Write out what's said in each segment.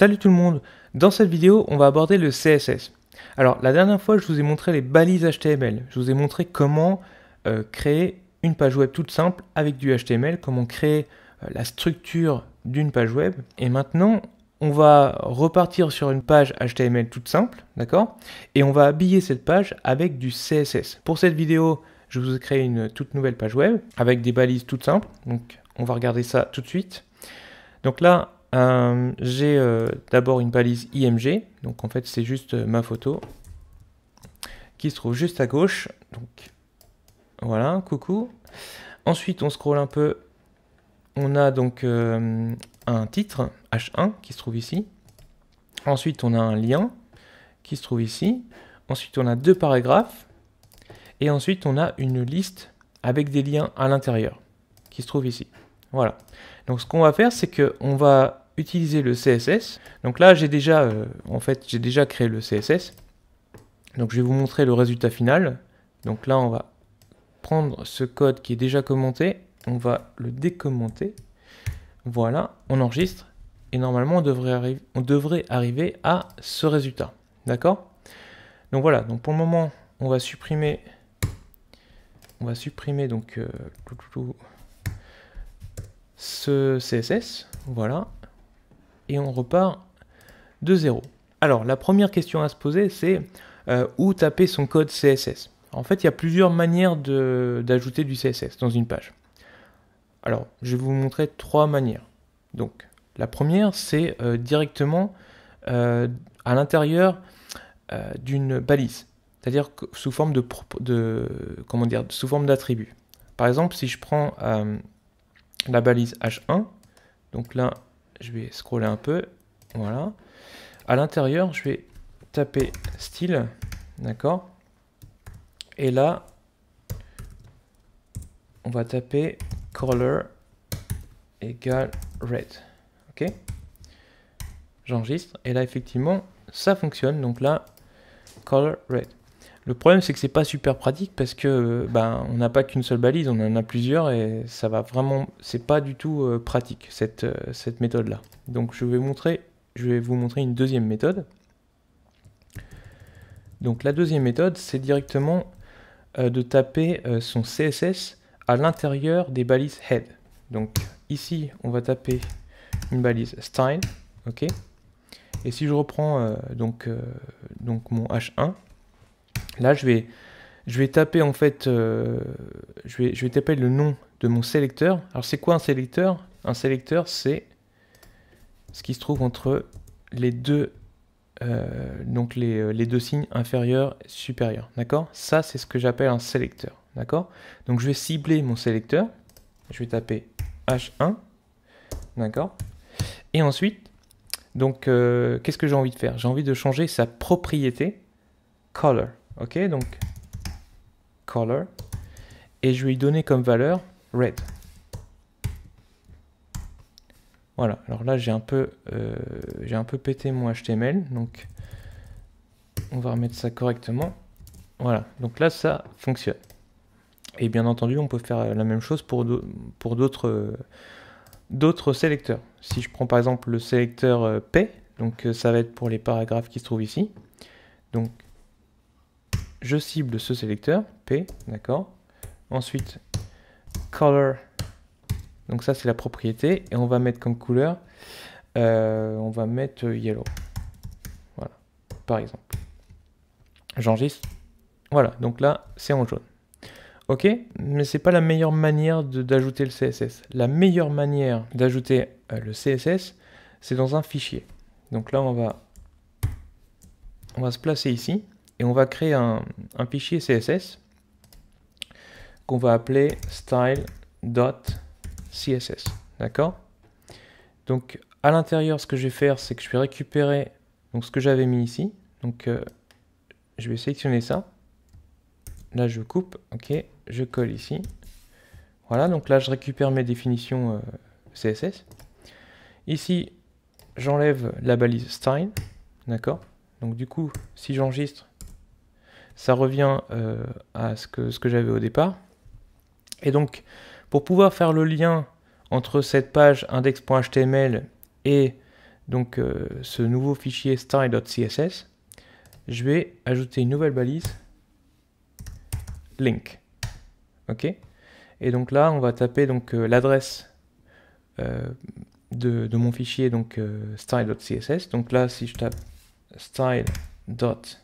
Salut tout le monde Dans cette vidéo, on va aborder le CSS. Alors, la dernière fois, je vous ai montré les balises HTML. Je vous ai montré comment euh, créer une page web toute simple avec du HTML, comment créer euh, la structure d'une page web. Et maintenant, on va repartir sur une page HTML toute simple, d'accord Et on va habiller cette page avec du CSS. Pour cette vidéo, je vous ai créé une toute nouvelle page web avec des balises toutes simples. Donc, on va regarder ça tout de suite. Donc là, euh, j'ai euh, d'abord une balise IMG, donc en fait c'est juste euh, ma photo qui se trouve juste à gauche. Donc voilà, coucou. Ensuite on scrolle un peu, on a donc un titre H1 qui se trouve ici. Ensuite on a un lien qui se trouve ici. Ensuite on a deux paragraphes et ensuite on a une liste avec des liens à l'intérieur qui se trouve ici. Voilà. Donc ce qu'on va faire, c'est qu'on va utiliser le CSS. Donc là, j'ai déjà, euh, en fait, j'ai déjà créé le CSS. Donc je vais vous montrer le résultat final. Donc là, on va prendre ce code qui est déjà commenté, on va le décommenter. Voilà, on enregistre et normalement on devrait, on devrait arriver à ce résultat. D'accord Donc voilà, donc pour le moment, on va supprimer on va supprimer donc euh, ce CSS, voilà, et on repart de zéro. Alors la première question à se poser, c'est euh, où taper son code CSS En fait, il y a plusieurs manières d'ajouter du CSS dans une page. Alors, je vais vous montrer trois manières. Donc, la première, c'est euh, directement euh, à l'intérieur d'une balise, c'est-à-dire sous forme de, de, comment dire, sous forme d'attribut. Par exemple, si je prends la balise H1. Donc là, je vais scroller un peu. Voilà. À l'intérieur, je vais taper style. D'accord Et là, on va taper color égale red. Ok J'enregistre. Et là, effectivement, ça fonctionne. Donc là, color red. Le problème, c'est que c'est pas super pratique parce que ben, on n'a pas qu'une seule balise, on en a plusieurs et ça va vraiment, c'est pas du tout euh, pratique cette, euh, cette méthode-là. Donc je vais montrer, je vais vous montrer une deuxième méthode. Donc la deuxième méthode, c'est directement euh, de taper son CSS à l'intérieur des balises head. Donc ici, on va taper une balise style, ok. Et si je reprends donc donc mon h1 Là, je vais, je vais taper en fait, euh, je, vais, je vais taper le nom de mon sélecteur. Alors c'est quoi un sélecteur Un sélecteur, c'est ce qui se trouve entre les deux, euh, donc euh, les, deux signes inférieur et supérieur. D'accord Ça, c'est ce que j'appelle un sélecteur. D'accord Donc je vais cibler mon sélecteur. Je vais taper H1. D'accord Et ensuite, donc qu'est-ce que j'ai envie de faire J'ai envie de changer sa propriété color. Ok, donc color. Et je vais lui donner comme valeur red. Voilà, alors là j'ai un peu euh, j'ai un peu pété mon HTML, donc on va remettre ça correctement. Voilà, donc là ça fonctionne. Et bien entendu, on peut faire la même chose pour pour d'autres d'autres sélecteurs. Si je prends par exemple le sélecteur euh, P, donc euh, ça va être pour les paragraphes qui se trouvent ici. Donc je cible ce sélecteur, P, d'accord Ensuite, color, donc ça c'est la propriété, et on va mettre comme couleur, euh, on va mettre yellow, voilà, par exemple. J'enregistre, voilà, donc là c'est en jaune. Ok, mais c'est pas la meilleure manière d'ajouter le CSS. La meilleure manière d'ajouter euh, le CSS, c'est dans un fichier. Donc là, on va, on va se placer ici et on va créer un, fichier CSS qu'on va appeler style.css. D'accord Donc à l'intérieur, ce que je vais faire, c'est que je vais récupérer donc, ce que j'avais mis ici. Donc euh, je vais sélectionner ça. Là, je coupe. OK, je colle ici. Voilà, donc là, je récupère mes définitions euh, CSS. Ici, j'enlève la balise style. D'accord Donc du coup, si j'enregistre, ça revient euh, à ce que, ce que j'avais au départ. Et donc, pour pouvoir faire le lien entre cette page index.html et donc euh, ce nouveau fichier style.css, je vais ajouter une nouvelle balise link. OK Et donc là, on va taper donc euh, l'adresse de, mon fichier donc style.css. Donc là, si je tape style.css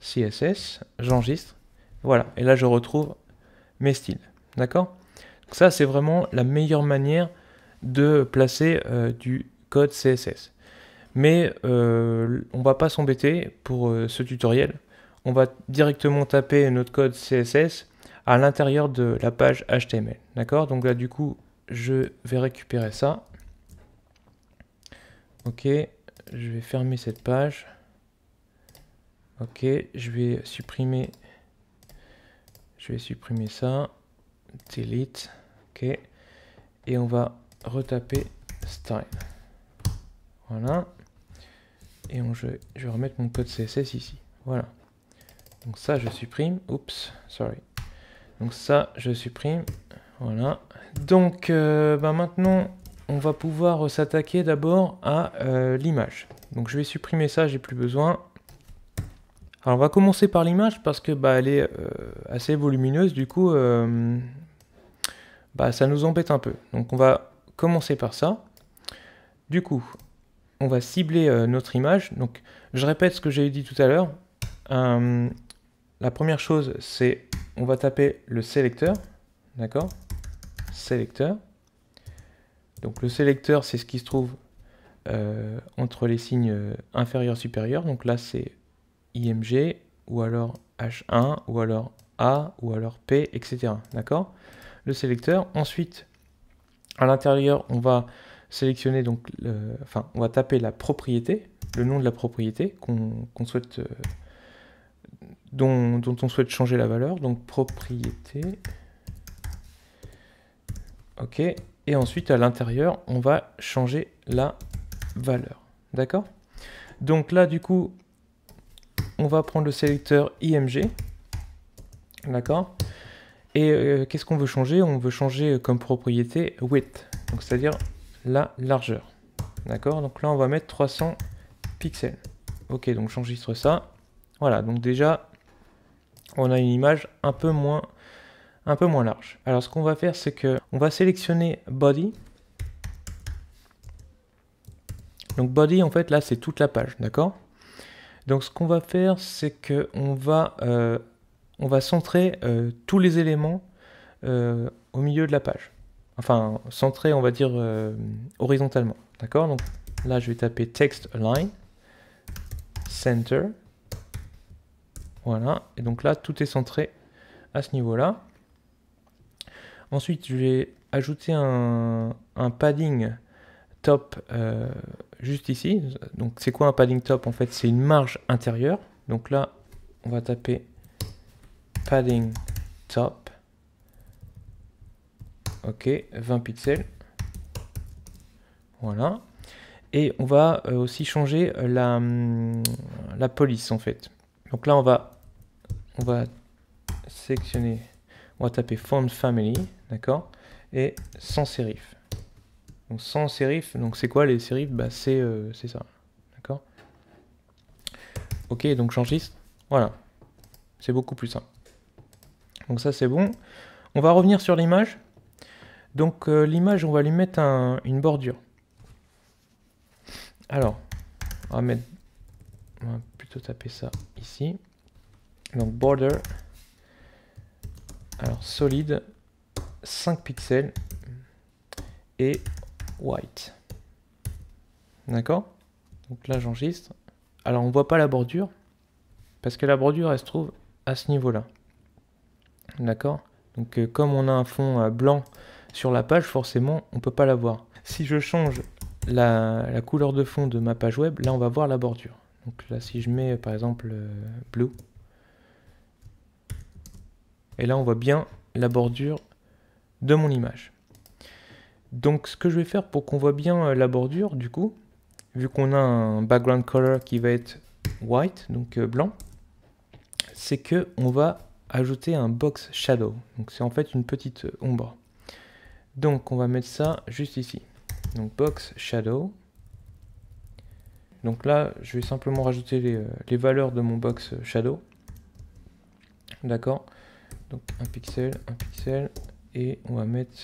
CSS, j'enregistre, voilà, et là je retrouve mes styles, d'accord ça c'est vraiment la meilleure manière de placer euh, du code CSS. Mais euh, on va pas s'embêter pour euh, ce tutoriel, on va directement taper notre code CSS à l'intérieur de la page HTML, d'accord Donc là du coup je vais récupérer ça, ok, je vais fermer cette page, Ok, je vais supprimer. Je vais supprimer ça. Delete. Ok. Et on va retaper style. Voilà. Et on, je, vais remettre mon code CSS ici. Voilà. Donc ça, je supprime. Oups, sorry. Donc ça, je supprime. Voilà. Donc euh, bah, maintenant, on va pouvoir s'attaquer d'abord à euh, l'image. Donc je vais supprimer ça, j'ai plus besoin. Alors on va commencer par l'image parce que bah, elle est euh, assez volumineuse, du coup euh, bah, ça nous embête un peu. Donc on va commencer par ça. Du coup, on va cibler euh, notre image. Donc je répète ce que j'ai dit tout à l'heure. la première chose c'est on va taper le sélecteur. D'accord Sélecteur. Donc le sélecteur c'est ce qui se trouve entre les signes inférieur supérieur. Donc là c'est IMG, ou alors H1, ou alors A, ou alors P, etc. D'accord Le sélecteur. Ensuite, à l'intérieur, on va sélectionner, donc, le, enfin, on va taper la propriété, le nom de la propriété qu'on souhaite, euh, dont, dont on souhaite changer la valeur. Donc, propriété. OK. Et ensuite, à l'intérieur, on va changer la valeur. D'accord Donc là, du coup, on va prendre le sélecteur IMG. D'accord Et euh, qu'est-ce qu'on veut changer On veut changer euh, comme propriété width, donc c'est-à-dire la largeur. D'accord Donc là, on va mettre 300 pixels. Ok, donc j'enregistre ça. Voilà, donc déjà, on a une image un peu moins, un peu moins large. Alors ce qu'on va faire, c'est que on va sélectionner body. Donc body, en fait, là, c'est toute la page, d'accord donc ce qu'on va faire, c'est qu'on va, euh, on va centrer euh, tous les éléments euh, au milieu de la page. Enfin, centrer, on va dire, horizontalement. D'accord Donc là, je vais taper text align, center. Voilà. Et donc là, tout est centré à ce niveau-là. Ensuite, je vais ajouter un, un padding top euh, juste ici. Donc c'est quoi un padding top En fait, c'est une marge intérieure. Donc là, on va taper padding top. Ok, 20 pixels. Voilà. Et on va euh, aussi changer euh, la, la police en fait. Donc là, on va, on va sectionner, on va taper font family, d'accord Et sans serif sans serif, donc c'est quoi les séries bah, euh, C'est ça. D'accord Ok, donc j'enregistre. Voilà. C'est beaucoup plus simple. Donc ça c'est bon. On va revenir sur l'image. Donc euh, l'image, on va lui mettre un, une bordure. Alors, on va mettre... On plutôt taper ça ici. Donc border. Alors solide. 5 pixels. Et white. D'accord Donc là, j'enregistre. Alors, on voit pas la bordure, parce que la bordure, elle se trouve à ce niveau-là. D'accord Donc, euh, comme on a un fond euh, blanc sur la page, forcément, on peut pas la voir. Si je change la, couleur de fond de ma page web, là, on va voir la bordure. Donc là, si je mets, par exemple, blue euh, bleu, et là, on voit bien la bordure de mon image. Donc ce que je vais faire pour qu'on voit bien euh, la bordure du coup, vu qu'on a un background color qui va être white, donc euh, blanc, c'est que on va ajouter un box shadow. Donc c'est en fait une petite euh, ombre. Donc on va mettre ça juste ici. Donc box shadow. Donc là, je vais simplement rajouter les, les valeurs de mon box shadow. D'accord Donc un pixel, un pixel, et on va mettre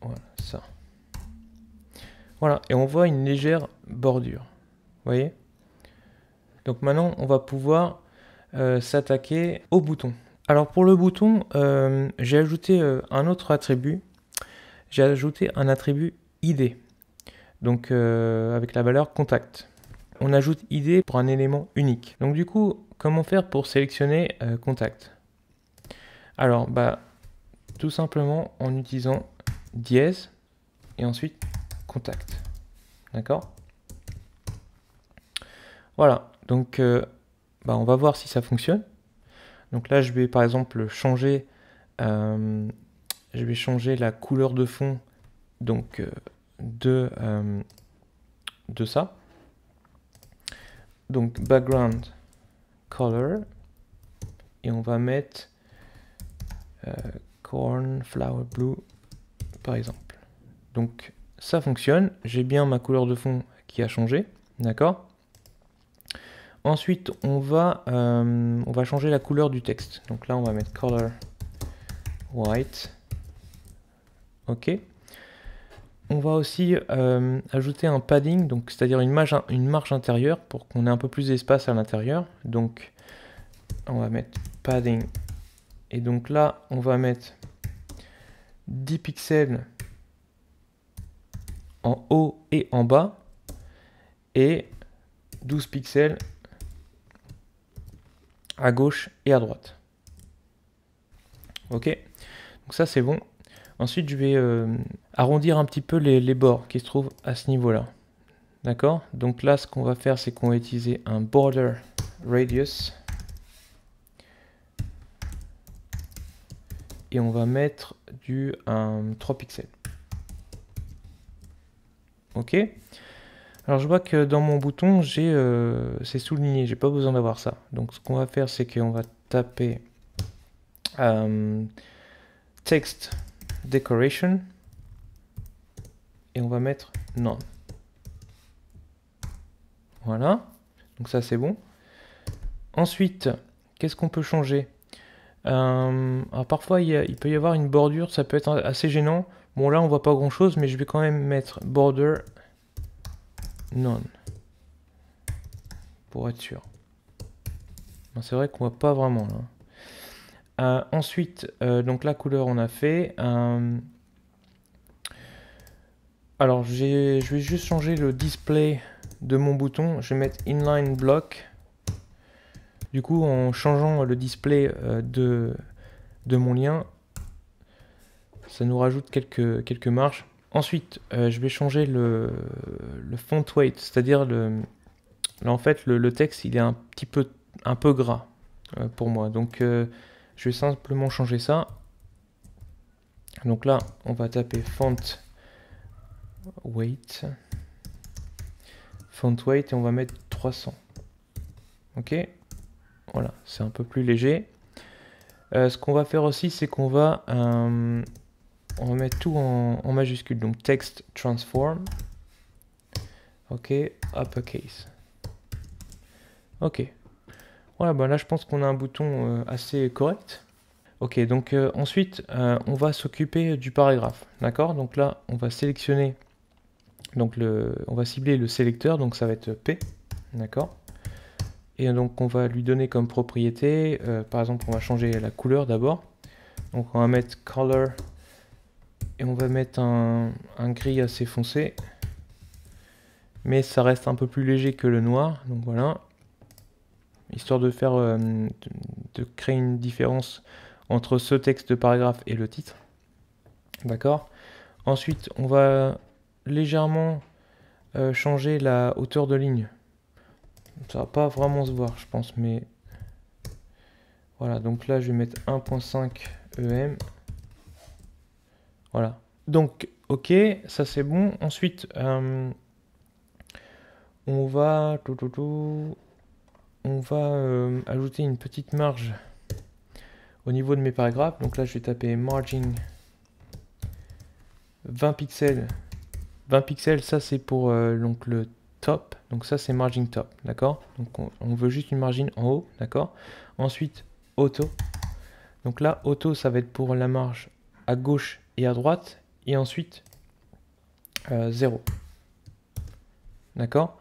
voilà, ça. Voilà, et on voit une légère bordure. Vous voyez Donc maintenant, on va pouvoir euh, s'attaquer au bouton. Alors pour le bouton, euh, j'ai ajouté euh, un autre attribut. J'ai ajouté un attribut ID. Donc avec la valeur contact. On ajoute ID pour un élément unique. Donc du coup, comment faire pour sélectionner contact Alors bah tout simplement en utilisant dièse, et ensuite contact. D'accord Voilà, donc euh, bah, on va voir si ça fonctionne. Donc là, je vais par exemple changer, euh, je vais changer la couleur de fond donc, euh, de, de ça. Donc background color, et on va mettre corn flower blue par exemple. Donc ça fonctionne, j'ai bien ma couleur de fond qui a changé, d'accord Ensuite, on va, euh, on va changer la couleur du texte. Donc là, on va mettre color white. OK. On va aussi euh, ajouter un padding, donc c'est-à-dire une, marge, une marge intérieure pour qu'on ait un peu plus d'espace à l'intérieur. Donc on va mettre padding. Et donc là, on va mettre 10 pixels en haut et en bas et 12 pixels à gauche et à droite. Ok Donc ça c'est bon. Ensuite je vais euh, arrondir un petit peu les, les, bords qui se trouvent à ce niveau-là. D'accord Donc là ce qu'on va faire c'est qu'on va utiliser un border radius et on va mettre du un 3 pixels. Ok. Alors je vois que dans mon bouton, j'ai euh, c'est souligné, j'ai pas besoin d'avoir ça. Donc ce qu'on va faire, c'est qu'on va taper euh, text decoration et on va mettre non. Voilà. Donc ça c'est bon. Ensuite, qu'est-ce qu'on peut changer euh, alors parfois, il, peut y avoir une bordure, ça peut être assez gênant. Bon, là, on voit pas grand-chose, mais je vais quand même mettre border none. Pour être sûr. C'est vrai qu'on voit pas vraiment, là. Euh, ensuite, euh, donc la couleur, on a fait. Alors, je vais juste changer le display de mon bouton. Je vais mettre inline block. Du coup, en changeant le display euh, de, de mon lien, ça nous rajoute quelques, quelques marges. Ensuite, euh, je vais changer le, font weight, c'est-à-dire le, là, en fait le, texte il est un petit peu un peu gras euh, pour moi. Donc je vais simplement changer ça. Donc là, on va taper font weight, font weight et on va mettre 300. Ok. Voilà, c'est un peu plus léger. Euh, ce qu'on va faire aussi, c'est qu'on va euh, on mettre tout en, majuscule. Donc text transform. Ok, uppercase. Ok. Voilà, bah là je pense qu'on a un bouton euh, assez correct. Ok, donc ensuite on va s'occuper du paragraphe. D'accord Donc là on va sélectionner, donc le, on va cibler le sélecteur, donc ça va être P. D'accord et donc on va lui donner comme propriété, euh, par exemple on va changer la couleur d'abord. Donc on va mettre color et on va mettre un, gris assez foncé. Mais ça reste un peu plus léger que le noir, donc voilà. Histoire de faire, euh, de, créer une différence entre ce texte de paragraphe et le titre. D'accord Ensuite, on va légèrement euh, changer la hauteur de ligne. Ça va pas vraiment se voir, je pense, mais... Voilà, donc là, je vais mettre 1.5 EM. Voilà. Donc, ok, ça c'est bon. Ensuite, euh, on va... Tout, tout, on va euh, ajouter une petite marge au niveau de mes paragraphes. Donc là, je vais taper margin 20 pixels. 20 pixels, ça c'est pour euh, donc le top. Donc ça, c'est margin top, d'accord Donc on, veut juste une margine en haut, d'accord Ensuite, auto. Donc là, auto, ça va être pour la marge à gauche et à droite. Et ensuite, 0. Euh, d'accord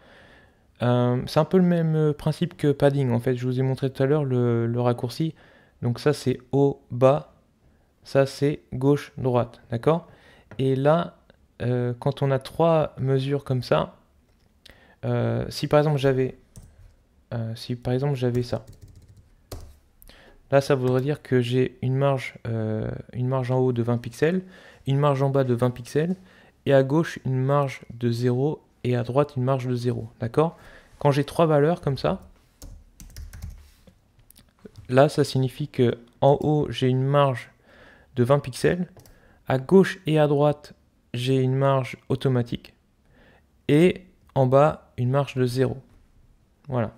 euh, C'est un peu le même euh, principe que padding, en fait. Je vous ai montré tout à l'heure le, raccourci. Donc ça, c'est haut, bas. Ça, c'est gauche, droite, d'accord Et là, quand on a trois mesures comme ça, euh, si par exemple j'avais... Euh, si par exemple j'avais ça. Là, ça voudrait dire que j'ai une marge, euh, une marge en haut de 20 pixels, une marge en bas de 20 pixels, et à gauche une marge de 0, et à droite une marge de 0. D'accord Quand j'ai trois valeurs comme ça, là, ça signifie que en haut, j'ai une marge de 20 pixels, à gauche et à droite, j'ai une marge automatique, et en bas, une marge de 0. Voilà.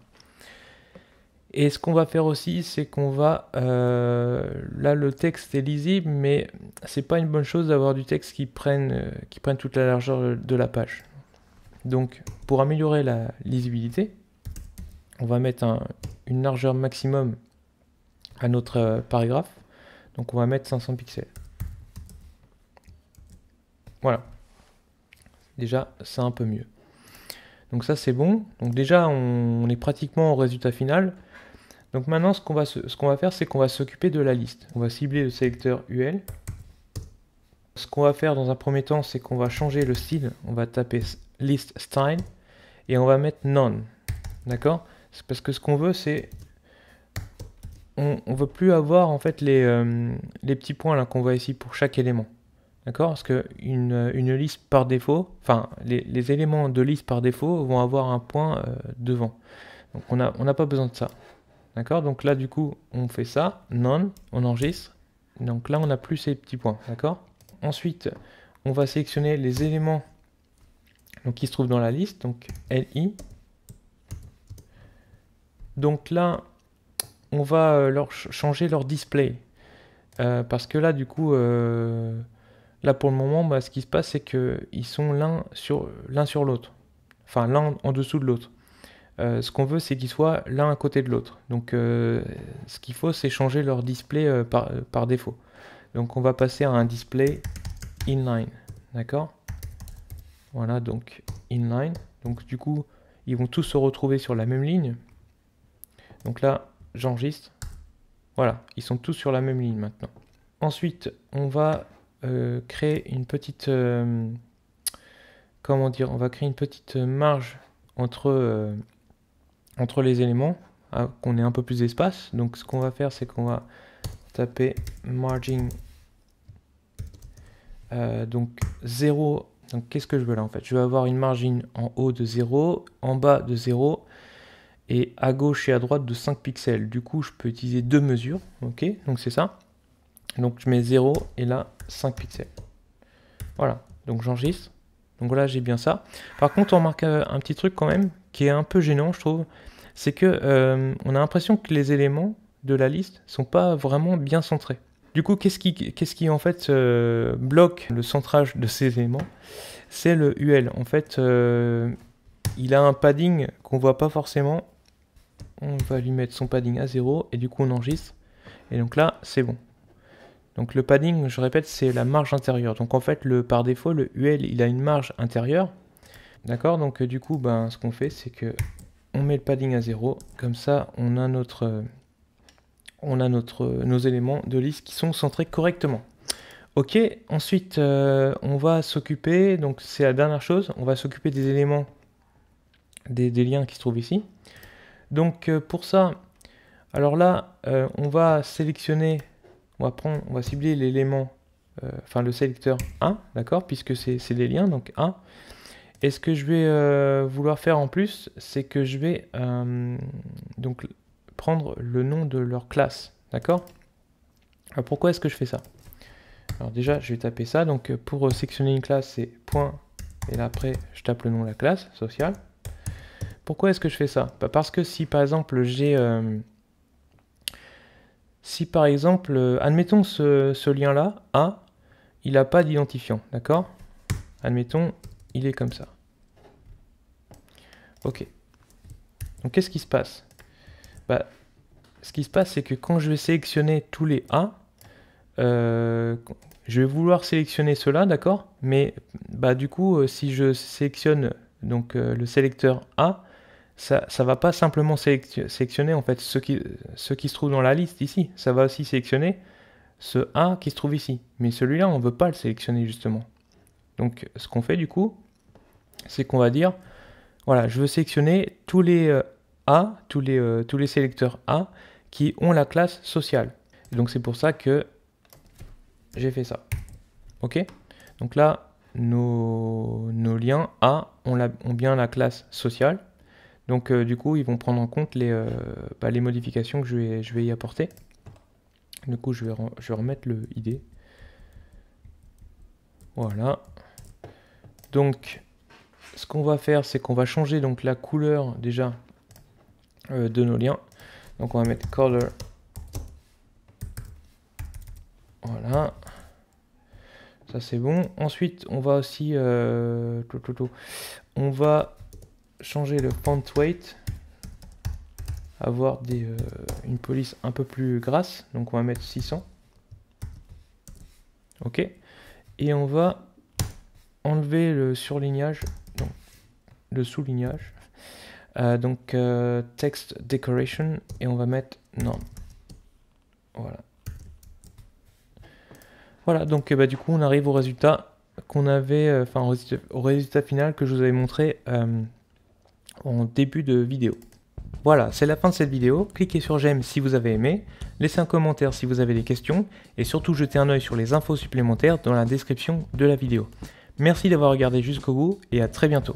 Et ce qu'on va faire aussi, c'est qu'on va... Euh, là, le texte est lisible, mais c'est pas une bonne chose d'avoir du texte qui prenne, euh, qui prenne toute la largeur de la page. Donc, pour améliorer la lisibilité, on va mettre un, une largeur maximum à notre euh, paragraphe. Donc, on va mettre 500 pixels. Voilà. Déjà, c'est un peu mieux. Donc ça c'est bon. Donc déjà on, est pratiquement au résultat final. Donc maintenant ce qu'on va, ce qu'on va faire c'est qu'on va s'occuper de la liste. On va cibler le sélecteur UL. Ce qu'on va faire dans un premier temps c'est qu'on va changer le style. On va taper list style et on va mettre none. D'accord parce que ce qu'on veut c'est on, ne veut plus avoir en fait les, euh, les petits points qu'on voit ici pour chaque élément. D'accord Parce que une liste par défaut, enfin, les, éléments de liste par défaut vont avoir un point euh, devant. Donc on n'a on pas besoin de ça. D'accord Donc là, du coup, on fait ça, None. on enregistre. Donc là, on n'a plus ces petits points. D'accord Ensuite, on va sélectionner les éléments qui se trouvent dans la liste, donc LI. Donc là, on va euh, leur changer leur display. Euh, parce que là, du coup, Là, pour le moment, bah, ce qui se passe, c'est qu'ils sont l'un sur l'un sur l'autre. Enfin, l'un en dessous de l'autre. Euh, ce qu'on veut, c'est qu'ils soient l'un à côté de l'autre. Donc, euh, ce qu'il faut, c'est changer leur display euh, par, par, défaut. Donc, on va passer à un display inline. D'accord Voilà, donc inline. Donc, du coup, ils vont tous se retrouver sur la même ligne. Donc là, j'enregistre. Voilà, ils sont tous sur la même ligne maintenant. Ensuite, on va euh, créer une petite euh, comment dire on va créer une petite marge entre euh, entre les éléments hein, qu'on ait un peu plus d'espace donc ce qu'on va faire c'est qu'on va taper margin donc 0 donc qu'est-ce que je veux là en fait je veux avoir une marge en haut de 0 en bas de 0 et à gauche et à droite de 5 pixels du coup je peux utiliser deux mesures ok donc c'est ça donc je mets 0 et là 5 pixels. Voilà, donc j'enregistre. Donc voilà j'ai bien ça. Par contre, on remarque euh, un petit truc quand même qui est un peu gênant, je trouve. C'est que euh, on a l'impression que les éléments de la liste sont pas vraiment bien centrés. Du coup, qu'est-ce qui, quest qui en fait euh, bloque le centrage de ces éléments C'est le UL. En fait, il a un padding qu'on voit pas forcément. On va lui mettre son padding à 0 et du coup on enregistre. Et donc là, c'est bon. Donc le padding, je répète, c'est la marge intérieure. Donc en fait, le, par défaut, le UL, il a une marge intérieure. D'accord Donc euh, du coup, ben, ce qu'on fait, c'est que on met le padding à 0. Comme ça, on a, notre, on a notre, nos éléments de liste qui sont centrés correctement. Ok, ensuite, euh, on va s'occuper, donc c'est la dernière chose, on va s'occuper des éléments, des, liens qui se trouvent ici. Donc euh, pour ça, alors là, on va sélectionner on va, cibler l'élément, euh, enfin le sélecteur 1, d'accord, puisque c'est des liens, donc 1. Et ce que je vais euh, vouloir faire en plus, c'est que je vais euh, donc prendre le nom de leur classe, d'accord Alors pourquoi est-ce que je fais ça Alors déjà, je vais taper ça, donc pour sectionner une classe, c'est point, et là après, je tape le nom de la classe, sociale. Pourquoi est-ce que je fais ça bah, Parce que si par exemple j'ai si par exemple, euh, admettons ce, lien-là, A, il n'a pas d'identifiant, d'accord Admettons, il est comme ça. Ok. Donc qu'est-ce qui se passe bah, Ce qui se passe, c'est que quand je vais sélectionner tous les A, euh, je vais vouloir sélectionner cela, d'accord Mais bah, du coup, euh, si je sélectionne donc, le sélecteur A, ça ne va pas simplement sélectionner en fait ce qui, qui se trouve dans la liste ici, ça va aussi sélectionner ce A qui se trouve ici. Mais celui-là, on ne veut pas le sélectionner justement. Donc ce qu'on fait du coup, c'est qu'on va dire, voilà, je veux sélectionner tous les euh, A, tous les, euh, tous les sélecteurs A qui ont la classe sociale. donc c'est pour ça que j'ai fait ça. Ok Donc là, nos, nos liens A ont bien la classe sociale. Donc euh, du coup, ils vont prendre en compte les, euh, bah, modifications que je vais, y apporter. Du coup, je vais, remettre le ID. Voilà. Donc, ce qu'on va faire, c'est qu'on va changer donc la couleur déjà euh, de nos liens. Donc, on va mettre color. Voilà. Ça, c'est bon. Ensuite, on va aussi... On va changer le font weight, avoir des, euh, une police un peu plus grasse, donc on va mettre 600. Ok. Et on va enlever le surlignage, donc le soulignage. Euh, donc euh, text decoration et on va mettre non Voilà. Voilà, donc bah, du coup on arrive au résultat qu'on avait, enfin au résultat final que je vous avais montré en début de vidéo. Voilà, c'est la fin de cette vidéo. Cliquez sur j'aime si vous avez aimé, laissez un commentaire si vous avez des questions, et surtout jetez un œil sur les infos supplémentaires dans la description de la vidéo. Merci d'avoir regardé jusqu'au bout et à très bientôt.